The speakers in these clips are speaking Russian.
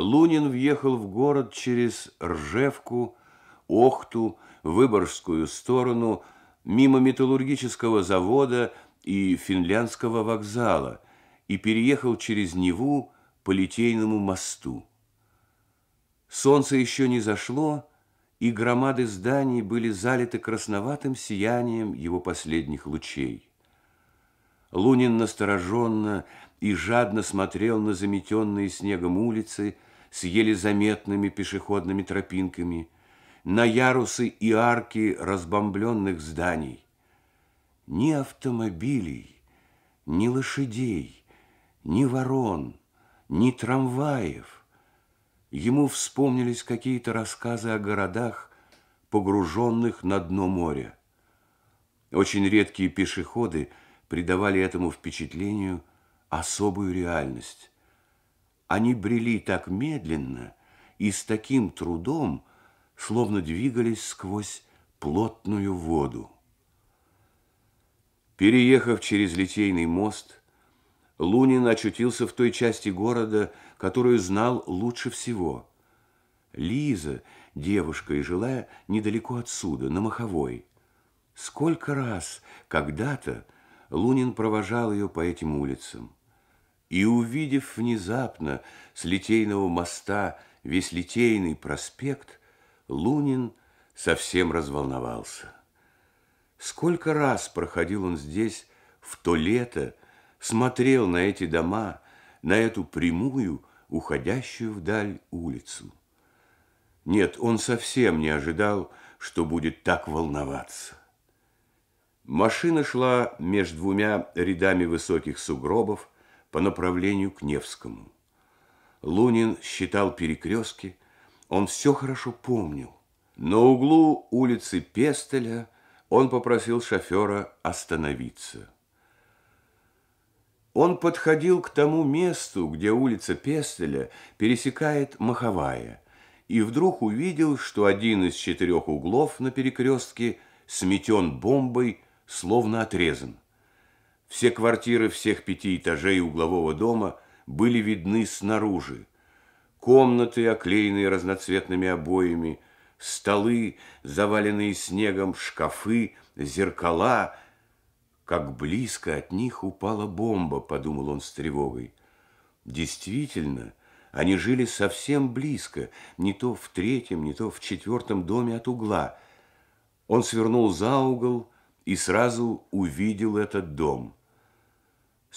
Лунин въехал в город через Ржевку, Охту, Выборгскую сторону, мимо металлургического завода и финляндского вокзала и переехал через Неву по Литейному мосту. Солнце еще не зашло, и громады зданий были залиты красноватым сиянием его последних лучей. Лунин настороженно и жадно смотрел на заметенные снегом улицы, с еле заметными пешеходными тропинками, на ярусы и арки разбомбленных зданий. Ни автомобилей, ни лошадей, ни ворон, ни трамваев. Ему вспомнились какие-то рассказы о городах, погруженных на дно моря. Очень редкие пешеходы придавали этому впечатлению особую реальность. Они брели так медленно и с таким трудом, словно двигались сквозь плотную воду. Переехав через Литейный мост, Лунин очутился в той части города, которую знал лучше всего. Лиза, девушка и жила недалеко отсюда, на Маховой. Сколько раз, когда-то, Лунин провожал ее по этим улицам. И, увидев внезапно с Литейного моста весь Литейный проспект, Лунин совсем разволновался. Сколько раз проходил он здесь в то лето, смотрел на эти дома, на эту прямую, уходящую вдаль улицу. Нет, он совсем не ожидал, что будет так волноваться. Машина шла между двумя рядами высоких сугробов, по направлению к Невскому. Лунин считал перекрестки, он все хорошо помнил. На углу улицы Пестеля он попросил шофера остановиться. Он подходил к тому месту, где улица Пестеля пересекает Маховая, и вдруг увидел, что один из четырех углов на перекрестке сметен бомбой, словно отрезан. Все квартиры всех пяти этажей углового дома были видны снаружи. Комнаты, оклеенные разноцветными обоями, столы, заваленные снегом, шкафы, зеркала. Как близко от них упала бомба, подумал он с тревогой. Действительно, они жили совсем близко, не то в третьем, не то в четвертом доме от угла. Он свернул за угол и сразу увидел этот дом.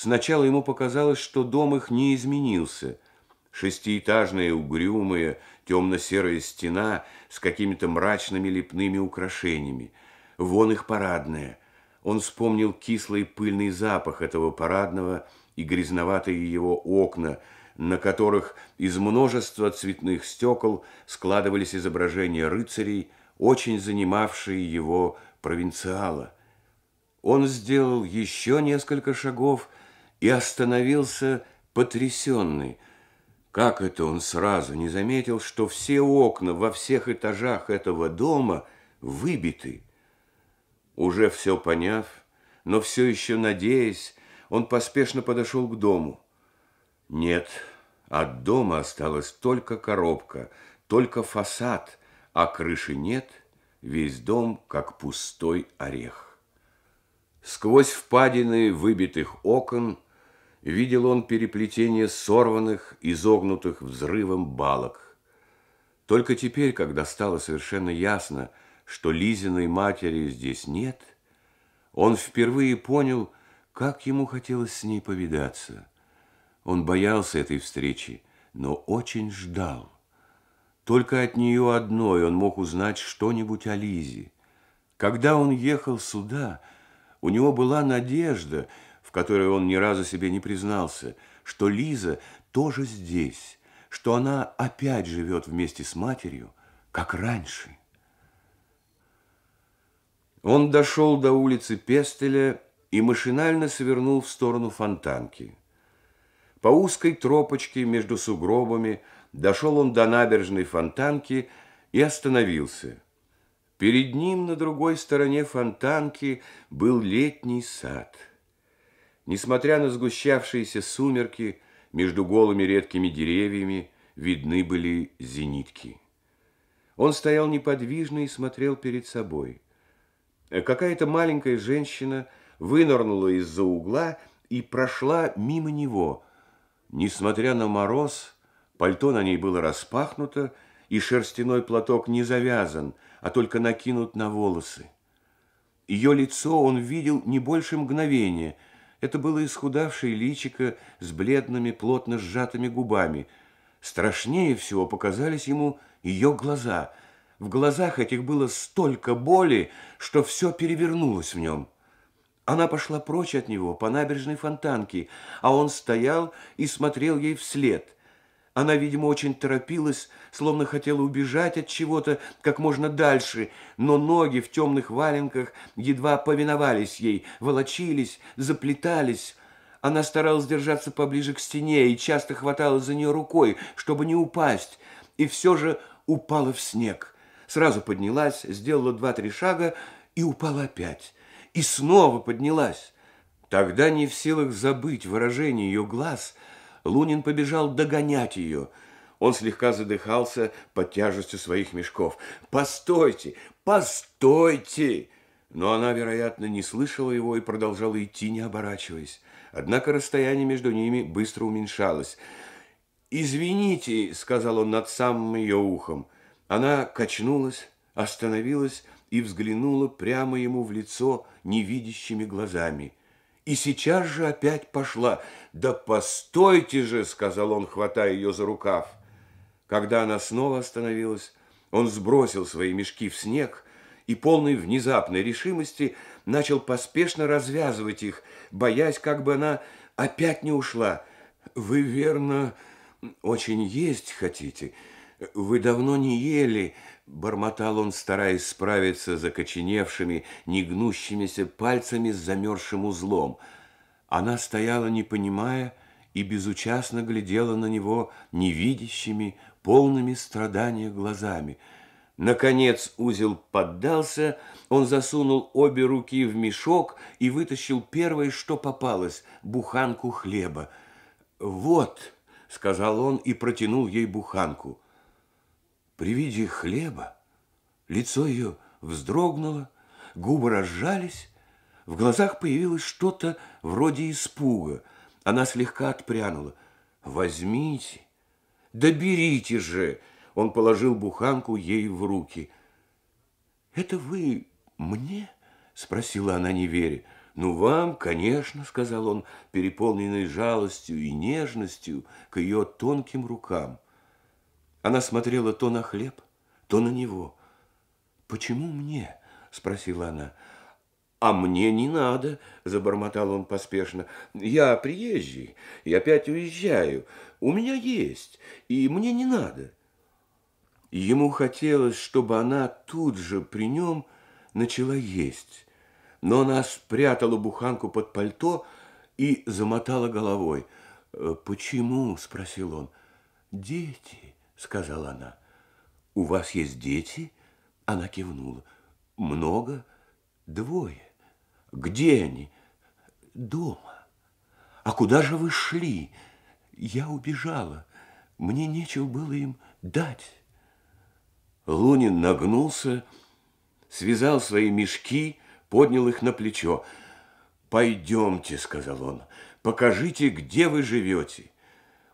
Сначала ему показалось, что дом их не изменился. Шестиэтажная, угрюмая, темно-серая стена с какими-то мрачными лепными украшениями. Вон их парадная. Он вспомнил кислый пыльный запах этого парадного и грязноватые его окна, на которых из множества цветных стекол складывались изображения рыцарей, очень занимавшие его провинциала. Он сделал еще несколько шагов и остановился потрясенный. Как это он сразу не заметил, что все окна во всех этажах этого дома выбиты? Уже все поняв, но все еще надеясь, он поспешно подошел к дому. Нет, от дома осталась только коробка, только фасад, а крыши нет, весь дом как пустой орех. Сквозь впадины выбитых окон – видел он переплетение сорванных, изогнутых взрывом балок. Только теперь, когда стало совершенно ясно, что Лизиной матери здесь нет, он впервые понял, как ему хотелось с ней повидаться. Он боялся этой встречи, но очень ждал. Только от нее одной он мог узнать что-нибудь о Лизе. Когда он ехал сюда, у него была надежда – в которой он ни разу себе не признался, что Лиза тоже здесь, что она опять живет вместе с матерью, как раньше. Он дошел до улицы Пестеля и машинально свернул в сторону фонтанки. По узкой тропочке между сугробами дошел он до набережной фонтанки и остановился. Перед ним на другой стороне фонтанки был летний сад – Несмотря на сгущавшиеся сумерки, между голыми редкими деревьями видны были зенитки. Он стоял неподвижно и смотрел перед собой. Э, какая-то маленькая женщина вынырнула из-за угла и прошла мимо него. Несмотря на мороз, пальто на ней было распахнуто, и шерстяной платок не завязан, а только накинут на волосы. Ее лицо он видел не больше мгновения – это было исхудавшее личико с бледными, плотно сжатыми губами. Страшнее всего показались ему ее глаза. В глазах этих было столько боли, что все перевернулось в нем. Она пошла прочь от него по набережной Фонтанки, а он стоял и смотрел ей вслед – она, видимо, очень торопилась, словно хотела убежать от чего-то как можно дальше, но ноги в темных валенках едва повиновались ей, волочились, заплетались. Она старалась держаться поближе к стене и часто хватала за нее рукой, чтобы не упасть, и все же упала в снег. Сразу поднялась, сделала два-три шага и упала опять. И снова поднялась. Тогда не в силах забыть выражение ее глаз – Лунин побежал догонять ее. Он слегка задыхался под тяжестью своих мешков. «Постойте! Постойте!» Но она, вероятно, не слышала его и продолжала идти, не оборачиваясь. Однако расстояние между ними быстро уменьшалось. «Извините», — сказал он над самым ее ухом. Она качнулась, остановилась и взглянула прямо ему в лицо невидящими глазами и сейчас же опять пошла. «Да постойте же!» – сказал он, хватая ее за рукав. Когда она снова остановилась, он сбросил свои мешки в снег и, полный внезапной решимости, начал поспешно развязывать их, боясь, как бы она опять не ушла. «Вы, верно, очень есть хотите. Вы давно не ели, Бормотал он, стараясь справиться закоченевшими, негнущимися пальцами с замерзшим узлом. Она стояла, не понимая, и безучастно глядела на него невидящими, полными страдания глазами. Наконец узел поддался, он засунул обе руки в мешок и вытащил первое, что попалось – буханку хлеба. «Вот», – сказал он и протянул ей буханку – при виде хлеба лицо ее вздрогнуло, губы разжались, в глазах появилось что-то вроде испуга. Она слегка отпрянула. «Возьмите! Да берите же!» Он положил буханку ей в руки. «Это вы мне?» — спросила она, неверя. «Ну, вам, конечно», — сказал он, переполненный жалостью и нежностью к ее тонким рукам. Она смотрела то на хлеб, то на него. «Почему мне?» – спросила она. «А мне не надо», – забормотал он поспешно. «Я приезжий и опять уезжаю. У меня есть, и мне не надо». Ему хотелось, чтобы она тут же при нем начала есть. Но она спрятала буханку под пальто и замотала головой. «Э, «Почему?» – спросил он. «Дети» сказала она. У вас есть дети? Она кивнула. Много? Двое. Где они? Дома. А куда же вы шли? Я убежала. Мне нечего было им дать. Лунин нагнулся, связал свои мешки, поднял их на плечо. «Пойдемте», — сказал он, — «покажите, где вы живете».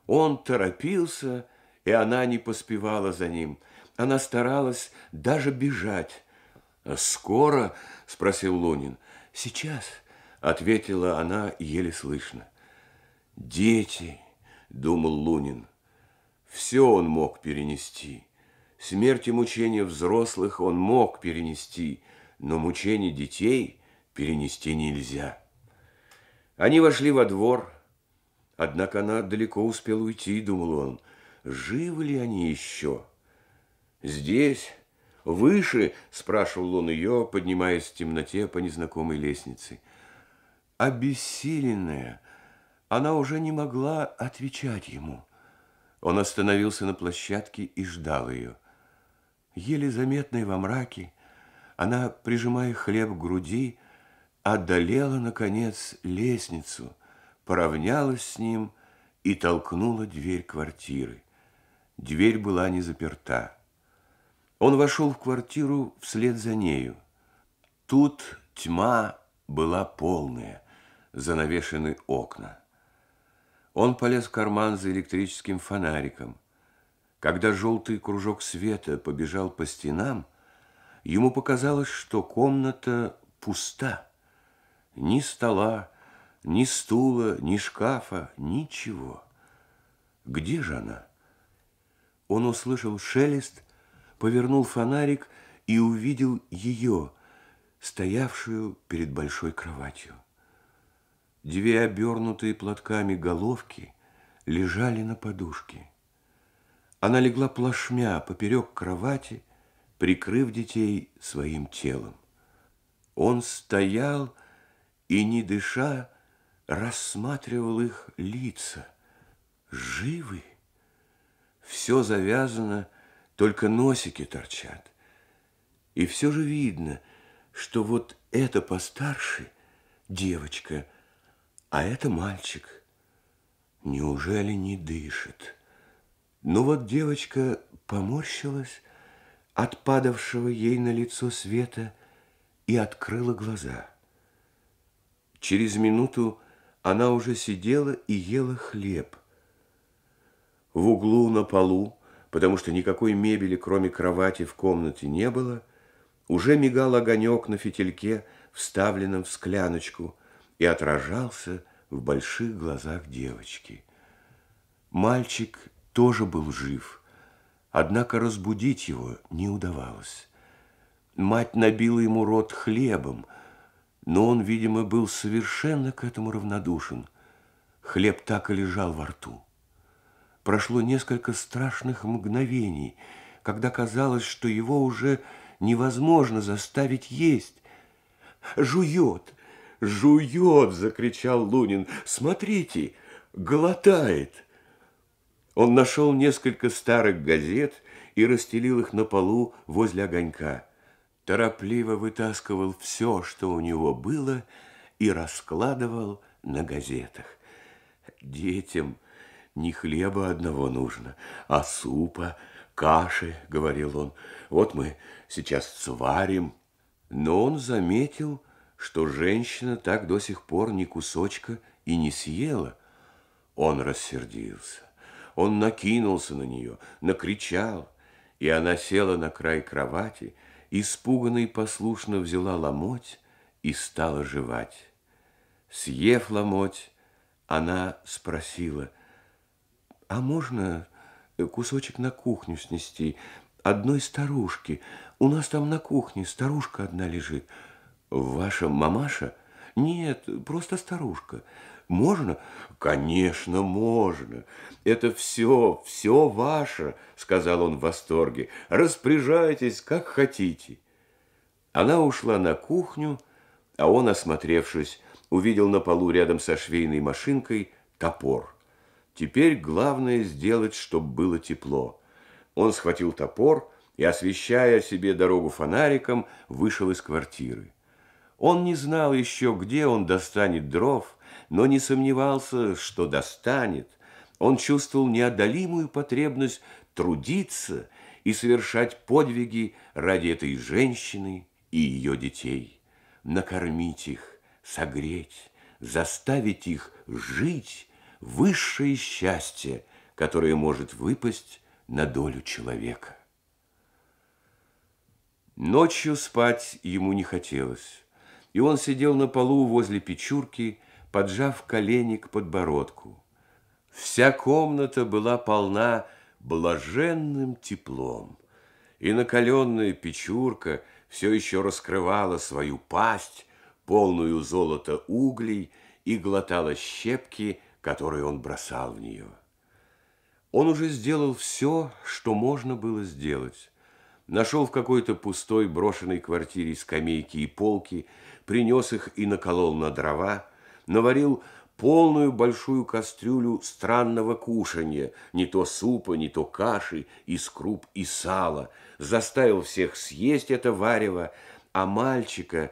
Он торопился, — и она не поспевала за ним. Она старалась даже бежать. «Скоро?» – спросил Лунин. «Сейчас», – ответила она еле слышно. «Дети», – думал Лунин. Все он мог перенести. Смерть и мучения взрослых он мог перенести, но мучения детей перенести нельзя. Они вошли во двор. Однако она далеко успела уйти, думал он живы ли они еще? Здесь, выше, спрашивал он ее, поднимаясь в темноте по незнакомой лестнице. Обессиленная, она уже не могла отвечать ему. Он остановился на площадке и ждал ее. Еле заметной во мраке, она, прижимая хлеб к груди, одолела, наконец, лестницу, поравнялась с ним и толкнула дверь квартиры. Дверь была не заперта. Он вошел в квартиру вслед за нею. Тут тьма была полная, занавешены окна. Он полез в карман за электрическим фонариком. Когда желтый кружок света побежал по стенам, ему показалось, что комната пуста. Ни стола, ни стула, ни шкафа, ничего. Где же она? Он услышал шелест, повернул фонарик и увидел ее, стоявшую перед большой кроватью. Две обернутые платками головки лежали на подушке. Она легла плашмя поперек кровати, прикрыв детей своим телом. Он стоял и, не дыша, рассматривал их лица. Живые. Все завязано, только носики торчат. И все же видно, что вот это постарше девочка, а это мальчик. Неужели не дышит? Ну вот девочка поморщилась от падавшего ей на лицо света и открыла глаза. Через минуту она уже сидела и ела хлеб – в углу на полу, потому что никакой мебели, кроме кровати, в комнате не было, уже мигал огонек на фитильке, вставленном в скляночку, и отражался в больших глазах девочки. Мальчик тоже был жив, однако разбудить его не удавалось. Мать набила ему рот хлебом, но он, видимо, был совершенно к этому равнодушен. Хлеб так и лежал во рту прошло несколько страшных мгновений, когда казалось, что его уже невозможно заставить есть. «Жует! Жует!» – закричал Лунин. «Смотрите, глотает!» Он нашел несколько старых газет и расстелил их на полу возле огонька. Торопливо вытаскивал все, что у него было, и раскладывал на газетах. Детям не хлеба одного нужно, а супа, каши, говорил он. Вот мы сейчас сварим. Но он заметил, что женщина так до сих пор ни кусочка и не съела. Он рассердился. Он накинулся на нее, накричал, и она села на край кровати, испуганно и послушно взяла ломоть и стала жевать. Съев ломоть, она спросила, а можно э, кусочек на кухню снести? Одной старушки. У нас там на кухне старушка одна лежит. Ваша мамаша? Нет, просто старушка. Можно? Конечно, можно. Это все, все ваше, сказал он в восторге. Распоряжайтесь, как хотите. Она ушла на кухню, а он, осмотревшись, увидел на полу рядом со швейной машинкой топор. Теперь главное сделать, чтобы было тепло. Он схватил топор и, освещая себе дорогу фонариком, вышел из квартиры. Он не знал еще, где он достанет дров, но не сомневался, что достанет. Он чувствовал неодолимую потребность трудиться и совершать подвиги ради этой женщины и ее детей. Накормить их, согреть, заставить их жить – высшее счастье, которое может выпасть на долю человека. Ночью спать ему не хотелось, и он сидел на полу возле печурки, поджав колени к подбородку. Вся комната была полна блаженным теплом, и накаленная печурка все еще раскрывала свою пасть, полную золота углей, и глотала щепки, которые он бросал в нее. Он уже сделал все, что можно было сделать. Нашел в какой-то пустой брошенной квартире скамейки и полки, принес их и наколол на дрова, наварил полную большую кастрюлю странного кушанья, не то супа, не то каши, из круп и сала, заставил всех съесть это варево, а мальчика,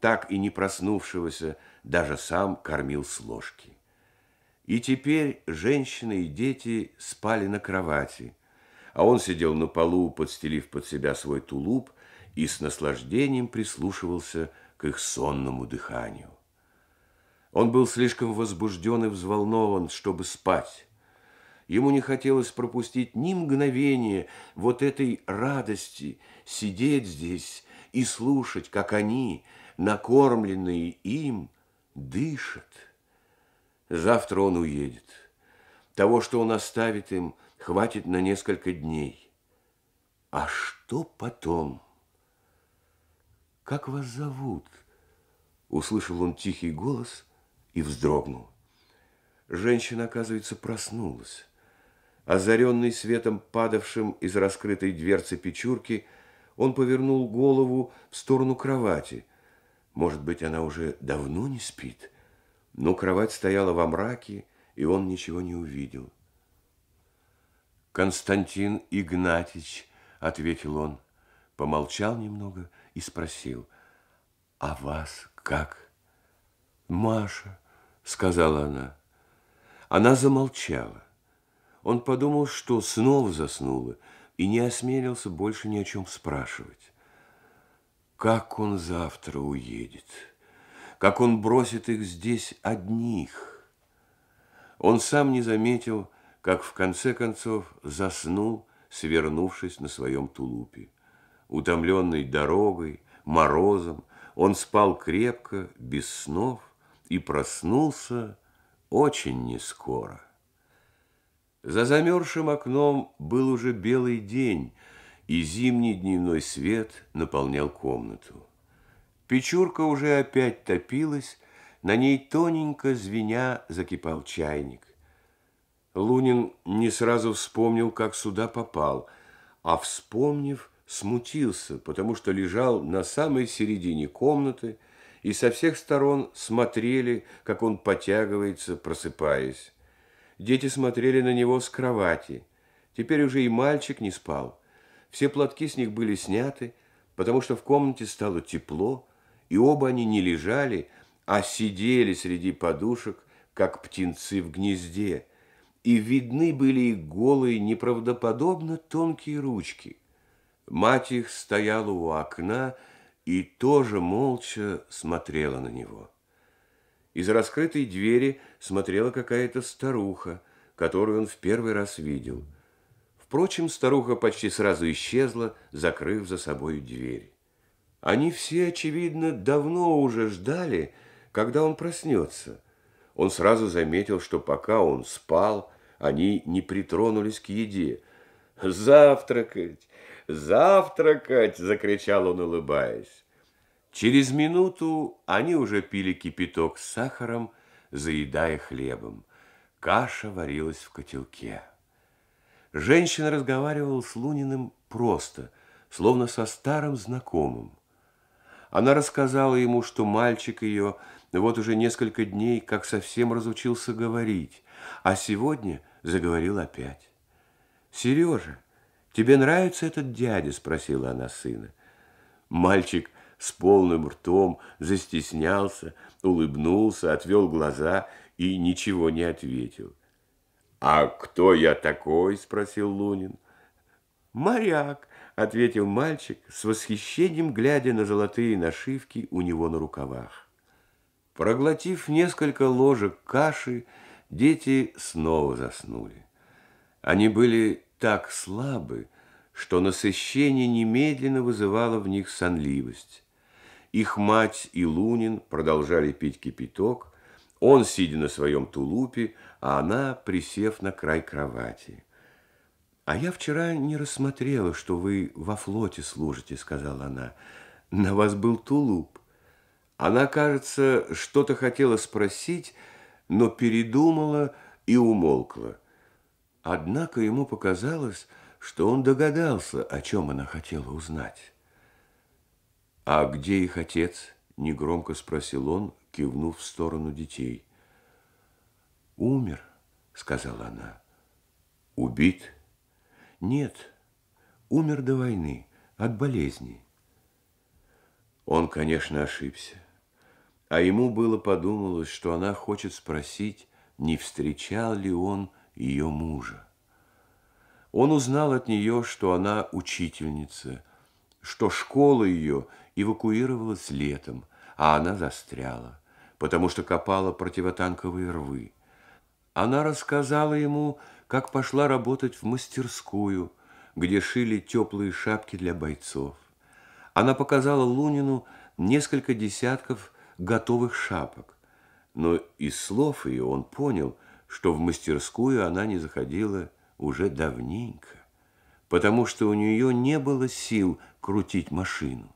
так и не проснувшегося, даже сам кормил с ложки. И теперь женщины и дети спали на кровати, а он сидел на полу, подстелив под себя свой тулуп и с наслаждением прислушивался к их сонному дыханию. Он был слишком возбужден и взволнован, чтобы спать. Ему не хотелось пропустить ни мгновения вот этой радости сидеть здесь и слушать, как они, накормленные им, дышат. Завтра он уедет. Того, что он оставит им, хватит на несколько дней. А что потом? Как вас зовут? Услышал он тихий голос и вздрогнул. Женщина, оказывается, проснулась. Озаренный светом, падавшим из раскрытой дверцы печурки, он повернул голову в сторону кровати. Может быть, она уже давно не спит? но кровать стояла во мраке, и он ничего не увидел. «Константин Игнатьич», — ответил он, помолчал немного и спросил, «А вас как?» «Маша», — сказала она. Она замолчала. Он подумал, что снова заснула, и не осмелился больше ни о чем спрашивать. «Как он завтра уедет?» как он бросит их здесь одних. Он сам не заметил, как в конце концов заснул, свернувшись на своем тулупе. Утомленный дорогой, морозом, он спал крепко, без снов, и проснулся очень нескоро. За замерзшим окном был уже белый день, и зимний дневной свет наполнял комнату. Печурка уже опять топилась, на ней тоненько звеня закипал чайник. Лунин не сразу вспомнил, как сюда попал, а вспомнив, смутился, потому что лежал на самой середине комнаты, и со всех сторон смотрели, как он потягивается, просыпаясь. Дети смотрели на него с кровати. Теперь уже и мальчик не спал. Все платки с них были сняты, потому что в комнате стало тепло, и оба они не лежали, а сидели среди подушек, как птенцы в гнезде, и видны были их голые, неправдоподобно тонкие ручки. Мать их стояла у окна и тоже молча смотрела на него. Из раскрытой двери смотрела какая-то старуха, которую он в первый раз видел. Впрочем, старуха почти сразу исчезла, закрыв за собой дверь. Они все, очевидно, давно уже ждали, когда он проснется. Он сразу заметил, что пока он спал, они не притронулись к еде. «Завтракать! Завтракать!» – закричал он, улыбаясь. Через минуту они уже пили кипяток с сахаром, заедая хлебом. Каша варилась в котелке. Женщина разговаривала с Луниным просто, словно со старым знакомым. Она рассказала ему, что мальчик ее вот уже несколько дней как совсем разучился говорить, а сегодня заговорил опять. «Сережа, тебе нравится этот дядя?» – спросила она сына. Мальчик с полным ртом застеснялся, улыбнулся, отвел глаза и ничего не ответил. «А кто я такой?» – спросил Лунин. «Моряк», ответил мальчик, с восхищением глядя на золотые нашивки у него на рукавах. Проглотив несколько ложек каши, дети снова заснули. Они были так слабы, что насыщение немедленно вызывало в них сонливость. Их мать и Лунин продолжали пить кипяток, он, сидя на своем тулупе, а она, присев на край кровати. «А я вчера не рассмотрела, что вы во флоте служите», — сказала она. «На вас был тулуп». Она, кажется, что-то хотела спросить, но передумала и умолкла. Однако ему показалось, что он догадался, о чем она хотела узнать. «А где их отец?» – негромко спросил он, кивнув в сторону детей. «Умер», – сказала она. «Убит?» Нет, умер до войны, от болезни. Он, конечно, ошибся. А ему было подумалось, что она хочет спросить, не встречал ли он ее мужа. Он узнал от нее, что она учительница, что школа ее эвакуировалась летом, а она застряла, потому что копала противотанковые рвы. Она рассказала ему, как пошла работать в мастерскую, где шили теплые шапки для бойцов. Она показала Лунину несколько десятков готовых шапок, но из слов ее он понял, что в мастерскую она не заходила уже давненько, потому что у нее не было сил крутить машину.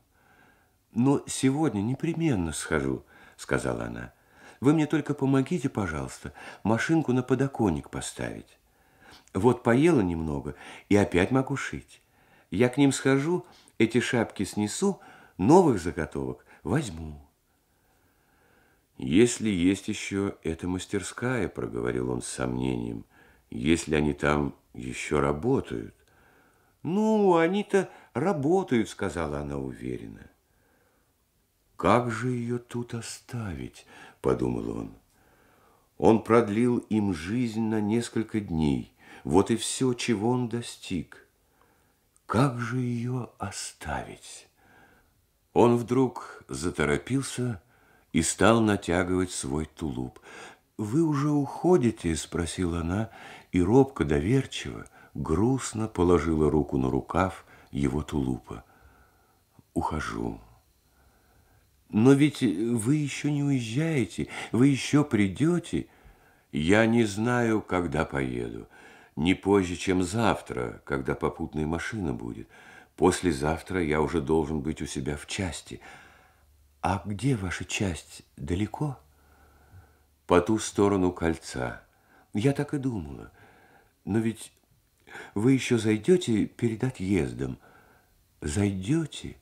«Но сегодня непременно схожу», — сказала она. «Вы мне только помогите, пожалуйста, машинку на подоконник поставить». Вот поела немного и опять могу шить. Я к ним схожу, эти шапки снесу, новых заготовок возьму. Если есть еще эта мастерская, проговорил он с сомнением, если они там еще работают. Ну, они-то работают, сказала она уверенно. Как же ее тут оставить, подумал он. Он продлил им жизнь на несколько дней – вот и все, чего он достиг. Как же ее оставить? Он вдруг заторопился и стал натягивать свой тулуп. «Вы уже уходите?» – спросила она, и робко, доверчиво, грустно положила руку на рукав его тулупа. «Ухожу». «Но ведь вы еще не уезжаете, вы еще придете». «Я не знаю, когда поеду. Не позже, чем завтра, когда попутная машина будет. Послезавтра я уже должен быть у себя в части. А где ваша часть? Далеко? По ту сторону кольца. Я так и думала. Но ведь вы еще зайдете перед отъездом. Зайдете?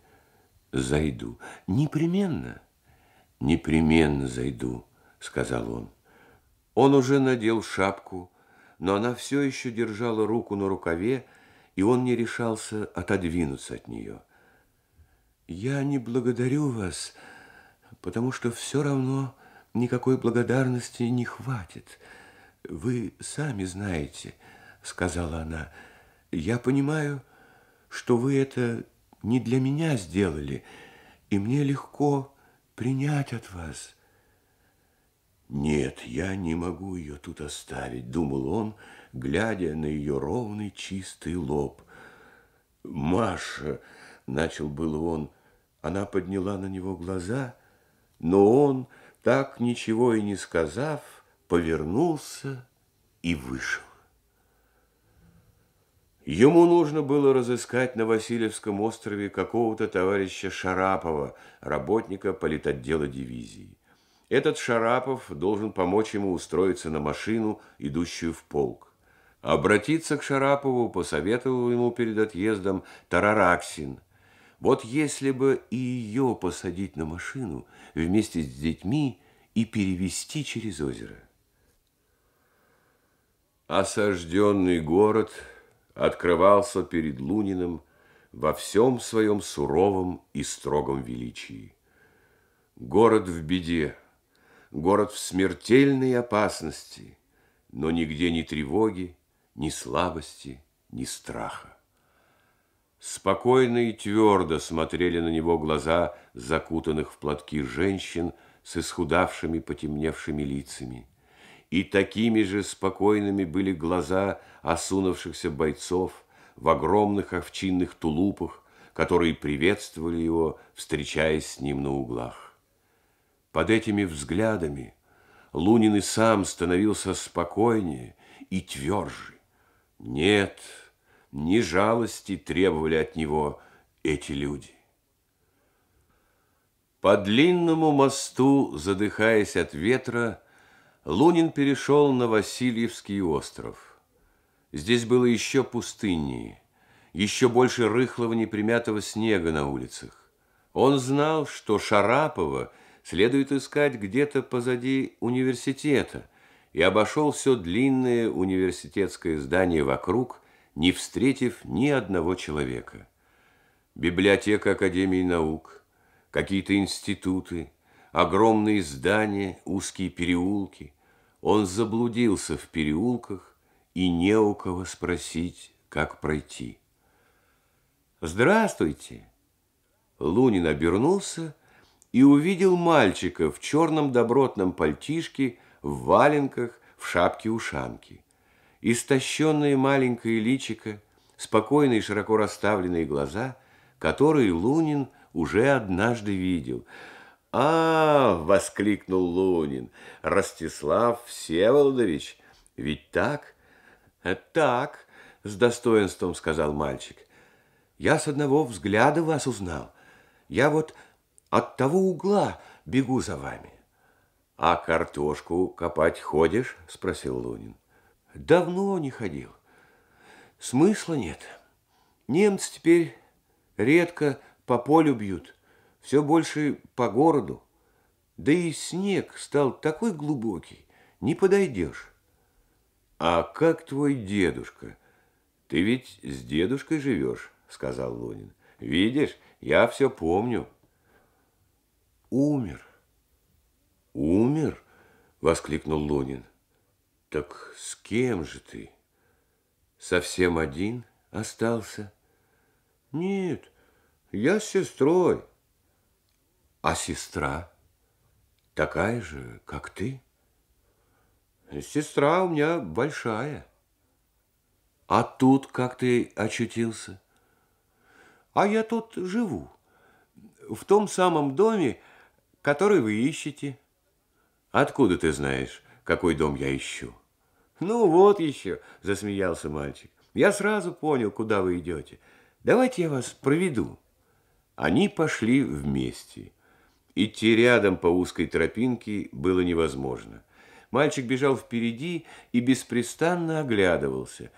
Зайду. Непременно? Непременно зайду, сказал он. Он уже надел шапку, но она все еще держала руку на рукаве, и он не решался отодвинуться от нее. «Я не благодарю вас, потому что все равно никакой благодарности не хватит. Вы сами знаете», — сказала она, — «я понимаю, что вы это не для меня сделали, и мне легко принять от вас». «Нет, я не могу ее тут оставить», — думал он, глядя на ее ровный чистый лоб. «Маша», — начал был он, она подняла на него глаза, но он, так ничего и не сказав, повернулся и вышел. Ему нужно было разыскать на Васильевском острове какого-то товарища Шарапова, работника политотдела дивизии. Этот Шарапов должен помочь ему устроиться на машину, идущую в полк. Обратиться к Шарапову посоветовал ему перед отъездом Тарараксин. Вот если бы и ее посадить на машину вместе с детьми и перевести через озеро. Осажденный город открывался перед Луниным во всем своем суровом и строгом величии. Город в беде – город в смертельной опасности, но нигде ни тревоги, ни слабости, ни страха. Спокойно и твердо смотрели на него глаза закутанных в платки женщин с исхудавшими, потемневшими лицами. И такими же спокойными были глаза осунувшихся бойцов в огромных овчинных тулупах, которые приветствовали его, встречаясь с ним на углах. Под этими взглядами Лунин и сам становился спокойнее и тверже. Нет, ни жалости требовали от него эти люди. По длинному мосту, задыхаясь от ветра, Лунин перешел на Васильевский остров. Здесь было еще пустыннее, еще больше рыхлого непримятого снега на улицах. Он знал, что Шарапова – следует искать где-то позади университета, и обошел все длинное университетское здание вокруг, не встретив ни одного человека. Библиотека Академии наук, какие-то институты, огромные здания, узкие переулки. Он заблудился в переулках и не у кого спросить, как пройти. «Здравствуйте!» Лунин обернулся и и увидел мальчика в черном добротном пальтишке, в валенках, в шапке-ушанке. Истощенное маленькое личико, спокойные широко расставленные глаза, которые Лунин уже однажды видел. «А!» – воскликнул Лунин. «Ростислав Всеволодович, ведь так?» э, «Так», – с достоинством сказал мальчик. «Я с одного взгляда вас узнал. Я вот от того угла бегу за вами. А картошку копать ходишь? Спросил Лунин. Давно не ходил. Смысла нет. Немцы теперь редко по полю бьют, все больше по городу. Да и снег стал такой глубокий, не подойдешь. А как твой дедушка? Ты ведь с дедушкой живешь, сказал Лунин. Видишь, я все помню умер. Умер? Воскликнул Лунин. Так с кем же ты? Совсем один остался? Нет, я с сестрой. А сестра? Такая же, как ты? Сестра у меня большая. А тут как ты очутился? А я тут живу. В том самом доме, который вы ищете. Откуда ты знаешь, какой дом я ищу? Ну вот еще, засмеялся мальчик. Я сразу понял, куда вы идете. Давайте я вас проведу. Они пошли вместе. Идти рядом по узкой тропинке было невозможно. Мальчик бежал впереди и беспрестанно оглядывался.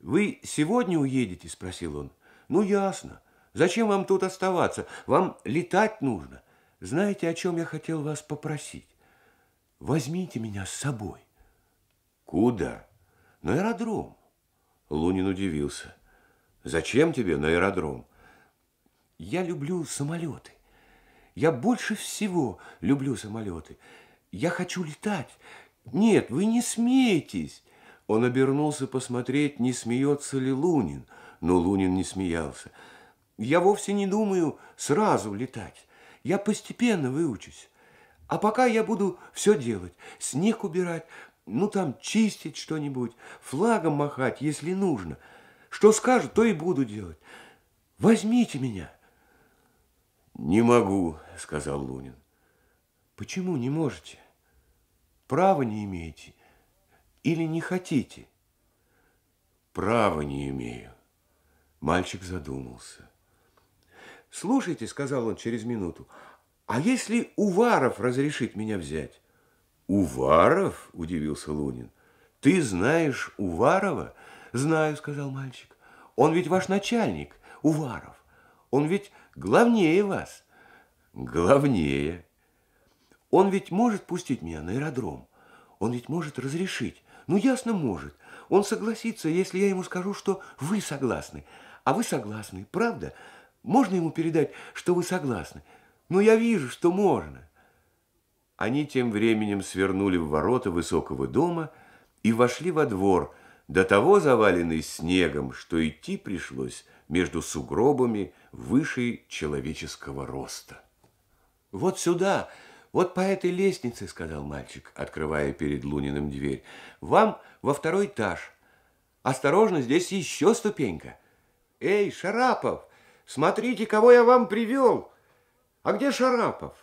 «Вы сегодня уедете?» – спросил он. «Ну, ясно. Зачем вам тут оставаться? Вам летать нужно. Знаете, о чем я хотел вас попросить? Возьмите меня с собой. Куда? На аэродром. Лунин удивился. Зачем тебе на аэродром? Я люблю самолеты. Я больше всего люблю самолеты. Я хочу летать. Нет, вы не смеетесь. Он обернулся посмотреть, не смеется ли Лунин, но Лунин не смеялся. Я вовсе не думаю сразу летать. Я постепенно выучусь. А пока я буду все делать. Снег убирать, ну там чистить что-нибудь, флагом махать, если нужно. Что скажут, то и буду делать. Возьмите меня. Не могу, сказал Лунин. Почему не можете? Права не имеете или не хотите? Права не имею. Мальчик задумался. «Слушайте», — сказал он через минуту, «а если Уваров разрешит меня взять?» «Уваров?» – удивился Лунин. «Ты знаешь Уварова?» «Знаю», – сказал мальчик. «Он ведь ваш начальник, Уваров. Он ведь главнее вас». «Главнее». «Он ведь может пустить меня на аэродром. Он ведь может разрешить. Ну, ясно, может. Он согласится, если я ему скажу, что вы согласны. А вы согласны, правда?» Можно ему передать, что вы согласны? Ну, я вижу, что можно. Они тем временем свернули в ворота высокого дома и вошли во двор, до того заваленный снегом, что идти пришлось между сугробами выше человеческого роста. «Вот сюда, вот по этой лестнице», — сказал мальчик, открывая перед Луниным дверь. «Вам во второй этаж. Осторожно, здесь еще ступенька. Эй, Шарапов!» Смотрите, кого я вам привел. А где Шарапов?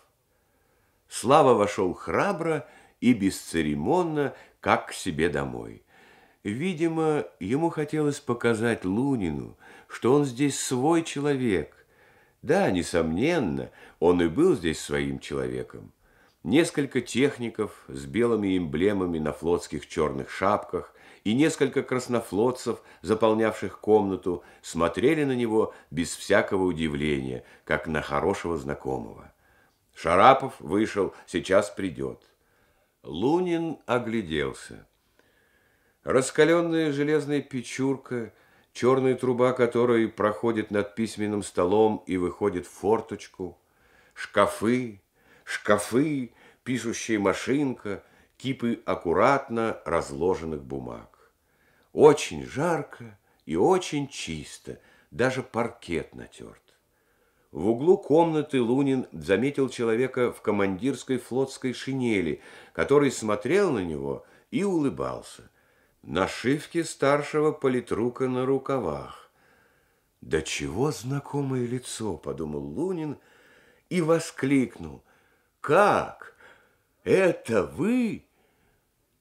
Слава вошел храбро и бесцеремонно, как к себе домой. Видимо, ему хотелось показать Лунину, что он здесь свой человек. Да, несомненно, он и был здесь своим человеком. Несколько техников с белыми эмблемами на флотских черных шапках, и несколько краснофлотцев, заполнявших комнату, смотрели на него без всякого удивления, как на хорошего знакомого. Шарапов вышел, сейчас придет. Лунин огляделся. Раскаленная железная печурка, черная труба которой проходит над письменным столом и выходит в форточку, шкафы, шкафы, пишущая машинка, кипы аккуратно разложенных бумаг. Очень жарко и очень чисто, даже паркет натерт. В углу комнаты Лунин заметил человека в командирской флотской шинели, который смотрел на него и улыбался. Нашивки старшего политрука на рукавах. «Да чего знакомое лицо!» – подумал Лунин и воскликнул. «Как? Это вы?»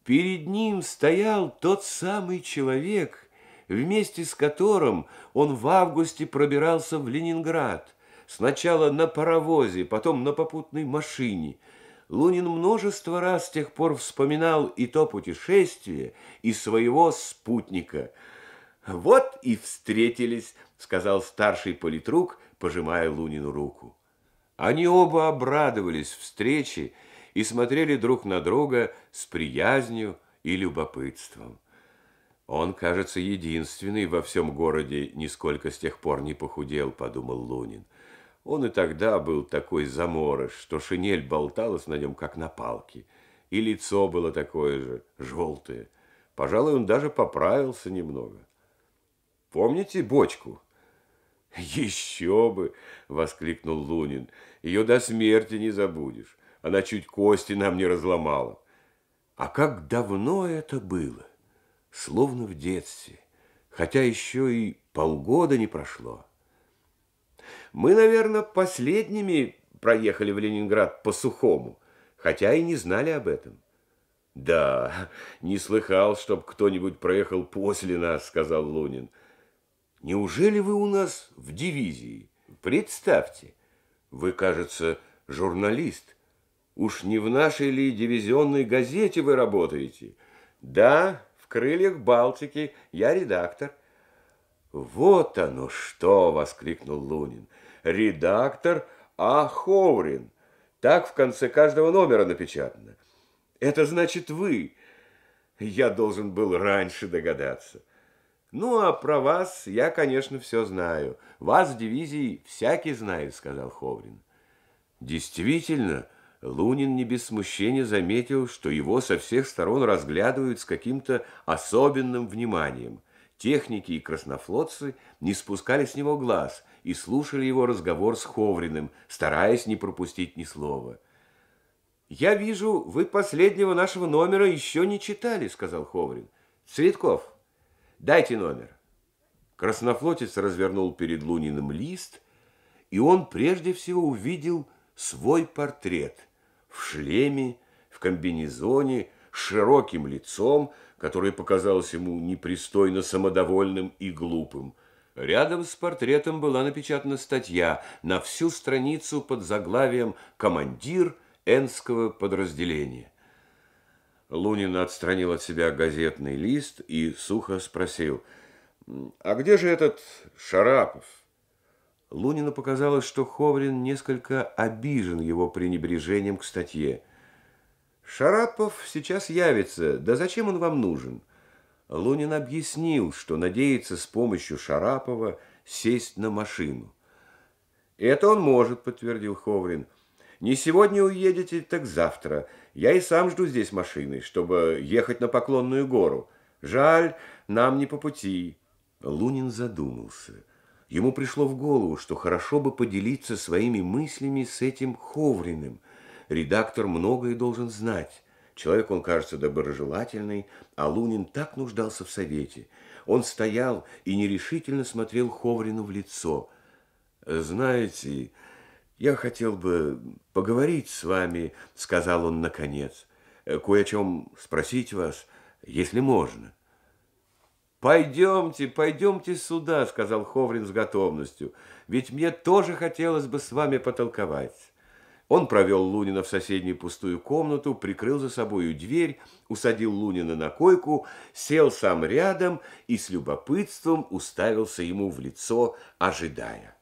Перед ним стоял тот самый человек, вместе с которым он в августе пробирался в Ленинград, сначала на паровозе, потом на попутной машине. Лунин множество раз с тех пор вспоминал и то путешествие, и своего спутника. «Вот и встретились», — сказал старший политрук, пожимая Лунину руку. Они оба обрадовались встрече, и смотрели друг на друга с приязнью и любопытством. «Он, кажется, единственный во всем городе, нисколько с тех пор не похудел», – подумал Лунин. Он и тогда был такой заморыш, что шинель болталась на нем, как на палке, и лицо было такое же, желтое. Пожалуй, он даже поправился немного. «Помните бочку?» «Еще бы!» – воскликнул Лунин. «Ее до смерти не забудешь. Она чуть кости нам не разломала. А как давно это было, словно в детстве, хотя еще и полгода не прошло. Мы, наверное, последними проехали в Ленинград по-сухому, хотя и не знали об этом. «Да, не слыхал, чтоб кто-нибудь проехал после нас», — сказал Лунин. «Неужели вы у нас в дивизии? Представьте, вы, кажется, журналист». Уж не в нашей ли дивизионной газете вы работаете? Да, в «Крыльях Балтики» я редактор. Вот оно что! воскликнул Лунин. Редактор А. Ховрин. Так в конце каждого номера напечатано. Это значит вы. Я должен был раньше догадаться. Ну, а про вас я, конечно, все знаю. Вас в дивизии всякий знает, сказал Ховрин. Действительно, Лунин не без смущения заметил, что его со всех сторон разглядывают с каким-то особенным вниманием. Техники и краснофлотцы не спускали с него глаз и слушали его разговор с Ховриным, стараясь не пропустить ни слова. «Я вижу, вы последнего нашего номера еще не читали», — сказал Ховрин. «Цветков, дайте номер». Краснофлотец развернул перед Луниным лист, и он прежде всего увидел свой портрет — в шлеме, в комбинезоне, с широким лицом, которое показалось ему непристойно самодовольным и глупым. Рядом с портретом была напечатана статья на всю страницу под заглавием «Командир Энского подразделения». Лунин отстранил от себя газетный лист и сухо спросил, «А где же этот Шарапов?» Лунину показалось, что Ховрин несколько обижен его пренебрежением к статье. «Шарапов сейчас явится. Да зачем он вам нужен?» Лунин объяснил, что надеется с помощью Шарапова сесть на машину. «Это он может», — подтвердил Ховрин. «Не сегодня уедете, так завтра. Я и сам жду здесь машины, чтобы ехать на Поклонную гору. Жаль, нам не по пути». Лунин задумался. Ему пришло в голову, что хорошо бы поделиться своими мыслями с этим Ховриным. Редактор многое должен знать. Человек он кажется доброжелательный, а Лунин так нуждался в совете. Он стоял и нерешительно смотрел Ховрину в лицо. «Знаете, я хотел бы поговорить с вами», — сказал он наконец. «Кое о чем спросить вас, если можно». «Пойдемте, пойдемте сюда», — сказал Ховрин с готовностью, «ведь мне тоже хотелось бы с вами потолковать». Он провел Лунина в соседнюю пустую комнату, прикрыл за собою дверь, усадил Лунина на койку, сел сам рядом и с любопытством уставился ему в лицо, ожидая.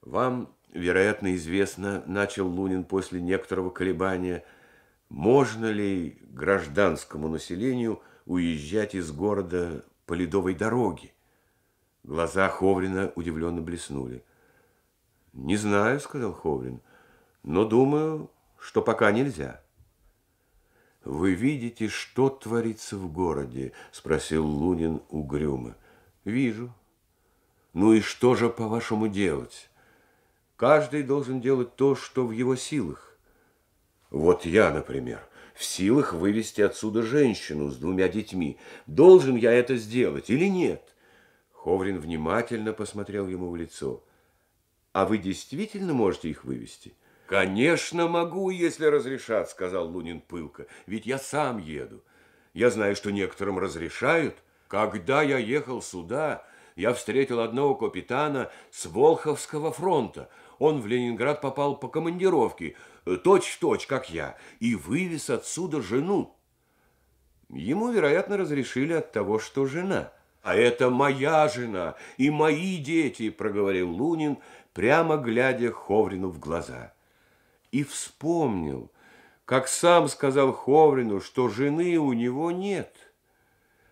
«Вам, вероятно, известно, — начал Лунин после некоторого колебания, — можно ли гражданскому населению — уезжать из города по ледовой дороге. Глаза Ховрина удивленно блеснули. «Не знаю», — сказал Ховрин, — «но думаю, что пока нельзя». «Вы видите, что творится в городе?» — спросил Лунин угрюмо. «Вижу. Ну и что же, по-вашему, делать? Каждый должен делать то, что в его силах. Вот я, например» в силах вывести отсюда женщину с двумя детьми. Должен я это сделать или нет? Ховрин внимательно посмотрел ему в лицо. А вы действительно можете их вывести? Конечно, могу, если разрешат, сказал Лунин пылко. Ведь я сам еду. Я знаю, что некоторым разрешают. Когда я ехал сюда, я встретил одного капитана с Волховского фронта. Он в Ленинград попал по командировке, э, точь-в-точь, -точь, как я, и вывез отсюда жену. Ему, вероятно, разрешили от того, что жена. «А это моя жена и мои дети», – проговорил Лунин, прямо глядя Ховрину в глаза. И вспомнил, как сам сказал Ховрину, что жены у него нет.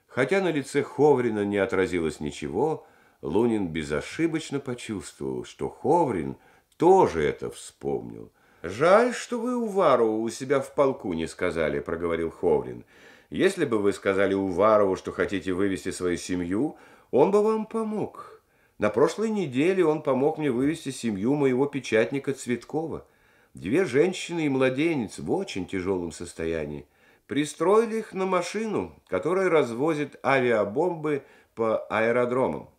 Хотя на лице Ховрина не отразилось ничего, Лунин безошибочно почувствовал, что Ховрин – тоже это вспомнил. «Жаль, что вы Уварову у себя в полку не сказали», — проговорил Ховрин. «Если бы вы сказали Уварову, что хотите вывести свою семью, он бы вам помог. На прошлой неделе он помог мне вывести семью моего печатника Цветкова. Две женщины и младенец в очень тяжелом состоянии. Пристроили их на машину, которая развозит авиабомбы по аэродромам.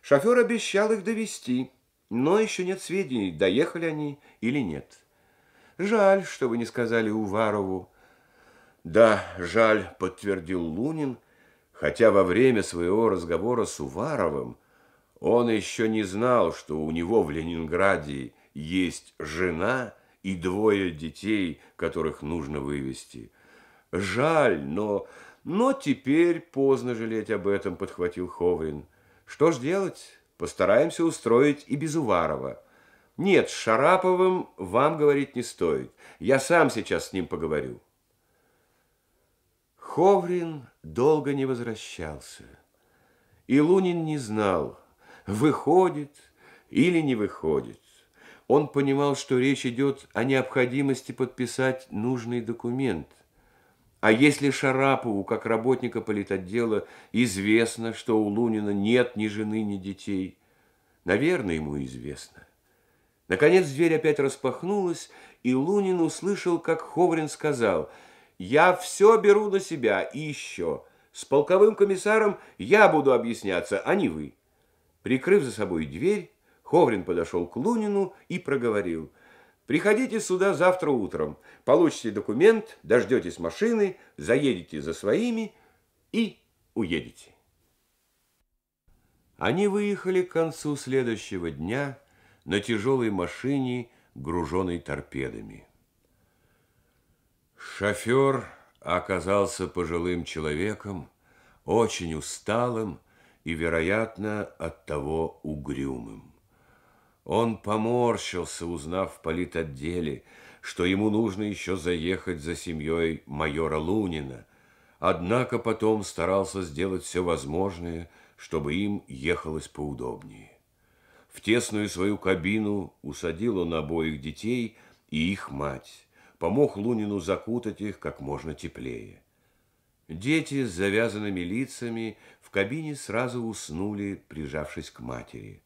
Шофер обещал их довести. Но еще нет сведений, доехали они или нет. Жаль, что вы не сказали Уварову. Да, жаль, подтвердил Лунин, хотя во время своего разговора с Уваровым он еще не знал, что у него в Ленинграде есть жена и двое детей, которых нужно вывести. Жаль, но... Но теперь поздно жалеть об этом, подхватил Ховрин. Что ж делать? Постараемся устроить и без Уварова. Нет, с Шараповым вам говорить не стоит. Я сам сейчас с ним поговорю. Ховрин долго не возвращался. И Лунин не знал, выходит или не выходит. Он понимал, что речь идет о необходимости подписать нужный документ, а если Шарапову, как работника политотдела, известно, что у Лунина нет ни жены, ни детей, наверное, ему известно. Наконец дверь опять распахнулась, и Лунин услышал, как Ховрин сказал, «Я все беру на себя и еще. С полковым комиссаром я буду объясняться, а не вы». Прикрыв за собой дверь, Ховрин подошел к Лунину и проговорил – Приходите сюда завтра утром, получите документ, дождетесь машины, заедете за своими и уедете. Они выехали к концу следующего дня на тяжелой машине, груженной торпедами. Шофер оказался пожилым человеком, очень усталым и, вероятно, оттого угрюмым. Он поморщился, узнав в политотделе, что ему нужно еще заехать за семьей майора Лунина. Однако потом старался сделать все возможное, чтобы им ехалось поудобнее. В тесную свою кабину усадил он обоих детей и их мать. Помог Лунину закутать их как можно теплее. Дети с завязанными лицами в кабине сразу уснули, прижавшись к матери –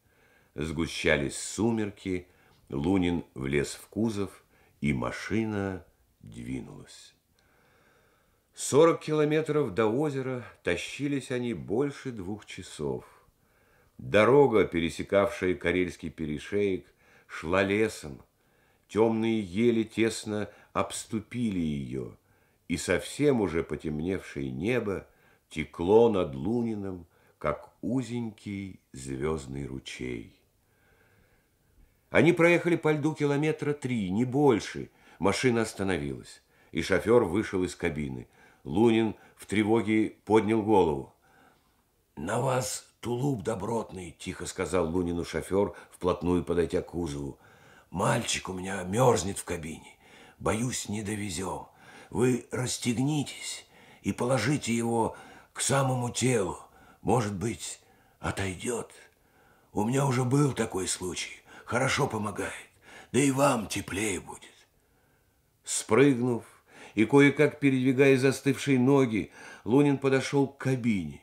сгущались сумерки, Лунин влез в кузов, и машина двинулась. Сорок километров до озера тащились они больше двух часов. Дорога, пересекавшая Карельский перешеек, шла лесом. Темные ели тесно обступили ее, и совсем уже потемневшее небо текло над Луниным, как узенький звездный ручей. Они проехали по льду километра три, не больше. Машина остановилась, и шофер вышел из кабины. Лунин в тревоге поднял голову. «На вас тулуп добротный», – тихо сказал Лунину шофер, вплотную подойдя к кузову. «Мальчик у меня мерзнет в кабине. Боюсь, не довезем. Вы расстегнитесь и положите его к самому телу. Может быть, отойдет. У меня уже был такой случай хорошо помогает, да и вам теплее будет. Спрыгнув и кое-как передвигая застывшие ноги, Лунин подошел к кабине.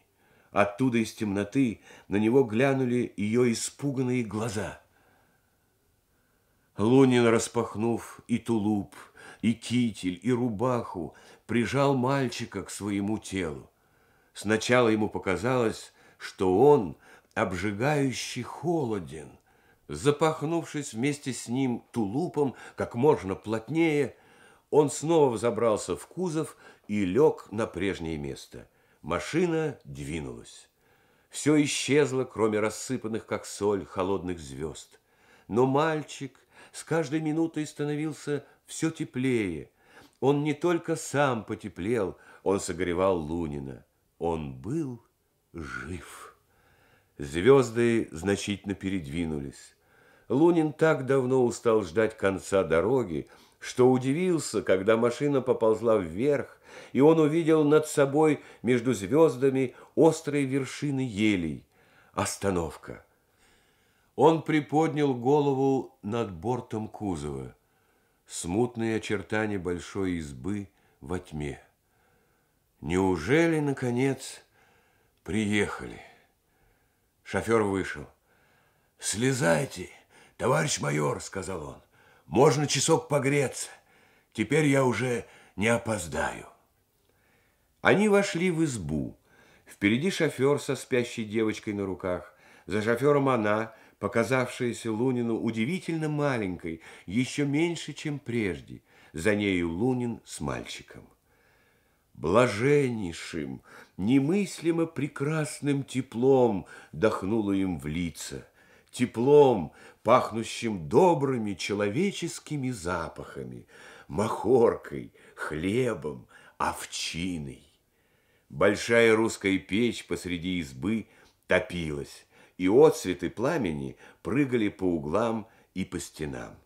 Оттуда из темноты на него глянули ее испуганные глаза. Лунин, распахнув и тулуп, и китель, и рубаху, прижал мальчика к своему телу. Сначала ему показалось, что он обжигающий холоден – Запахнувшись вместе с ним тулупом как можно плотнее, он снова взобрался в кузов и лег на прежнее место. Машина двинулась. Все исчезло, кроме рассыпанных, как соль, холодных звезд. Но мальчик с каждой минутой становился все теплее. Он не только сам потеплел, он согревал Лунина. Он был жив. Звезды значительно передвинулись. Лунин так давно устал ждать конца дороги, что удивился, когда машина поползла вверх, и он увидел над собой между звездами острые вершины елей. Остановка. Он приподнял голову над бортом кузова. Смутные очертания большой избы во тьме. Неужели, наконец, приехали? Шофер вышел. «Слезайте!» «Товарищ майор», — сказал он, — «можно часок погреться. Теперь я уже не опоздаю». Они вошли в избу. Впереди шофер со спящей девочкой на руках. За шофером она, показавшаяся Лунину удивительно маленькой, еще меньше, чем прежде. За нею Лунин с мальчиком. Блаженнейшим, немыслимо прекрасным теплом дохнуло им в лица – теплом, пахнущим добрыми человеческими запахами, махоркой, хлебом, овчиной. Большая русская печь посреди избы топилась, и отцветы пламени прыгали по углам и по стенам.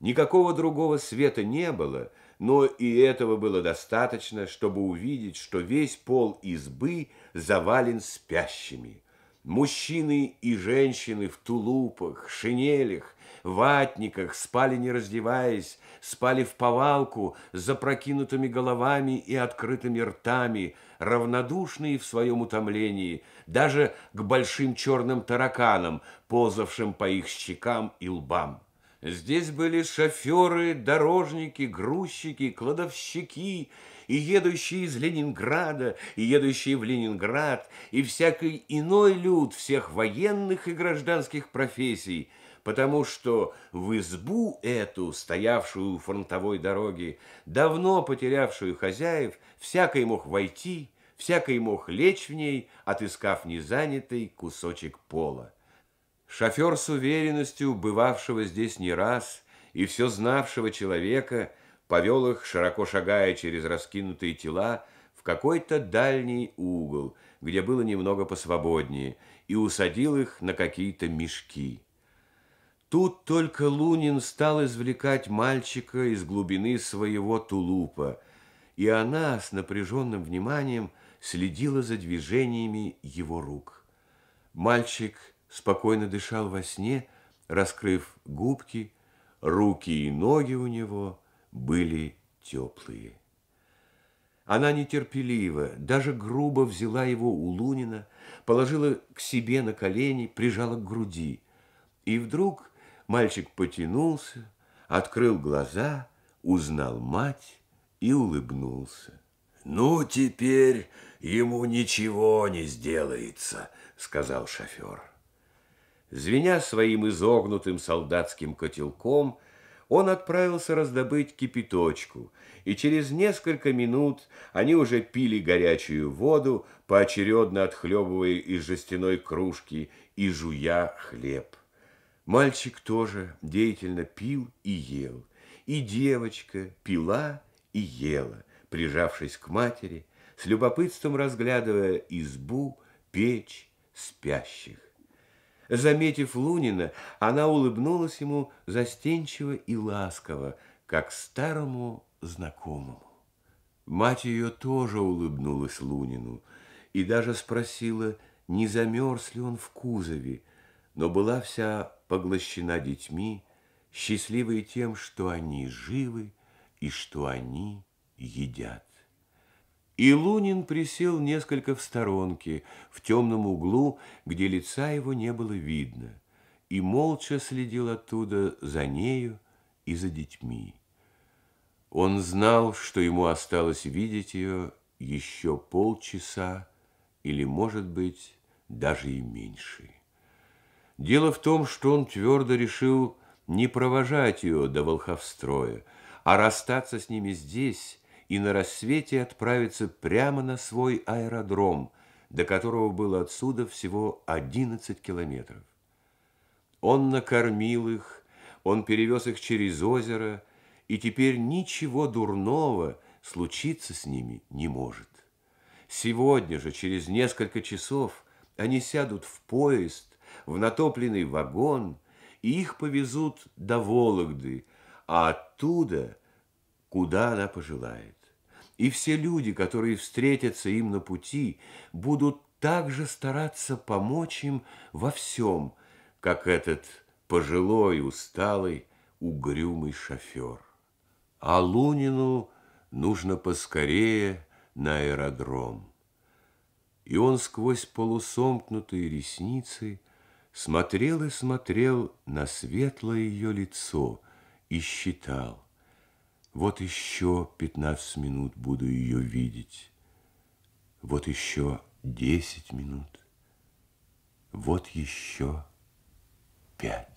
Никакого другого света не было, но и этого было достаточно, чтобы увидеть, что весь пол избы завален спящими – Мужчины и женщины в тулупах, шинелях, ватниках спали не раздеваясь, спали в повалку с запрокинутыми головами и открытыми ртами, равнодушные в своем утомлении даже к большим черным тараканам, ползавшим по их щекам и лбам. Здесь были шоферы, дорожники, грузчики, кладовщики, и едущие из Ленинграда, и едущие в Ленинград, и всякий иной люд всех военных и гражданских профессий, потому что в избу эту, стоявшую у фронтовой дороги, давно потерявшую хозяев, всякой мог войти, всякой мог лечь в ней, отыскав незанятый кусочек пола. Шофер с уверенностью, бывавшего здесь не раз и все знавшего человека – повел их, широко шагая через раскинутые тела, в какой-то дальний угол, где было немного посвободнее, и усадил их на какие-то мешки. Тут только Лунин стал извлекать мальчика из глубины своего тулупа, и она с напряженным вниманием следила за движениями его рук. Мальчик спокойно дышал во сне, раскрыв губки, руки и ноги у него были теплые. Она нетерпеливо, даже грубо взяла его у Лунина, положила к себе на колени, прижала к груди. И вдруг мальчик потянулся, открыл глаза, узнал мать и улыбнулся. «Ну, теперь ему ничего не сделается», — сказал шофер. Звеня своим изогнутым солдатским котелком, — он отправился раздобыть кипяточку, и через несколько минут они уже пили горячую воду, поочередно отхлебывая из жестяной кружки и жуя хлеб. Мальчик тоже деятельно пил и ел, и девочка пила и ела, прижавшись к матери, с любопытством разглядывая избу, печь, спящих. Заметив Лунина, она улыбнулась ему застенчиво и ласково, как старому знакомому. Мать ее тоже улыбнулась Лунину и даже спросила, не замерз ли он в кузове, но была вся поглощена детьми, счастливые тем, что они живы и что они едят. И Лунин присел несколько в сторонке, в темном углу, где лица его не было видно, и молча следил оттуда за нею и за детьми. Он знал, что ему осталось видеть ее еще полчаса или, может быть, даже и меньше. Дело в том, что он твердо решил не провожать ее до Волховстроя, а расстаться с ними здесь, и на рассвете отправиться прямо на свой аэродром, до которого было отсюда всего 11 километров. Он накормил их, он перевез их через озеро, и теперь ничего дурного случиться с ними не может. Сегодня же, через несколько часов, они сядут в поезд, в натопленный вагон, и их повезут до Вологды, а оттуда, куда она пожелает. И все люди, которые встретятся им на пути, будут также стараться помочь им во всем, как этот пожилой, усталый, угрюмый шофер. А Лунину нужно поскорее на аэродром. И он сквозь полусомкнутые ресницы смотрел и смотрел на светлое ее лицо и считал. Вот еще пятнадцать минут буду ее видеть. Вот еще десять минут. Вот еще пять.